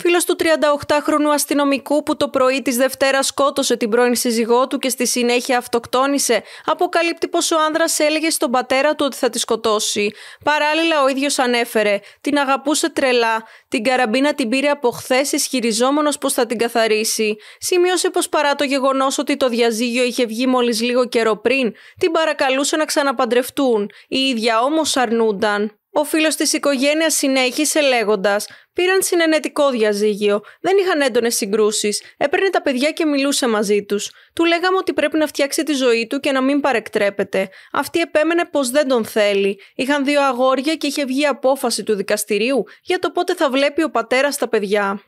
Φίλος του 38χρονου αστυνομικού που το πρωί της Δευτέρας σκότωσε την πρώην σύζυγό του και στη συνέχεια αυτοκτόνησε, αποκαλύπτει πως ο άνδρας έλεγε στον πατέρα του ότι θα τη σκοτώσει. Παράλληλα, ο ίδιος ανέφερε ανέφερε: Την αγαπούσε τρελά. Την καραμπίνα την πήρε από χθες, ισχυριζόμενος πως θα την καθαρίσει. Σημείωσε πως παρά το γεγονός ότι το διαζύγιο είχε βγει μόλις λίγο καιρό πριν, την παρακαλούσε να ξαναπαντρευτούν. Η ίδια όμως αρνούνταν. Ο φίλος της οικογένειας συνέχισε λέγοντας Πήραν συνενετικό διαζύγιο, δεν είχαν έντονες συγκρούσεις. έπαιρνε τα παιδιά και μιλούσε μαζί τους. Του λέγαμε ότι πρέπει να φτιάξει τη ζωή του και να μην παρεκτρέπεται. Αυτή επέμενε πως δεν τον θέλει. Είχαν δύο αγόρια και είχε βγει απόφαση του δικαστηρίου για το πότε θα βλέπει ο πατέρας τα παιδιά.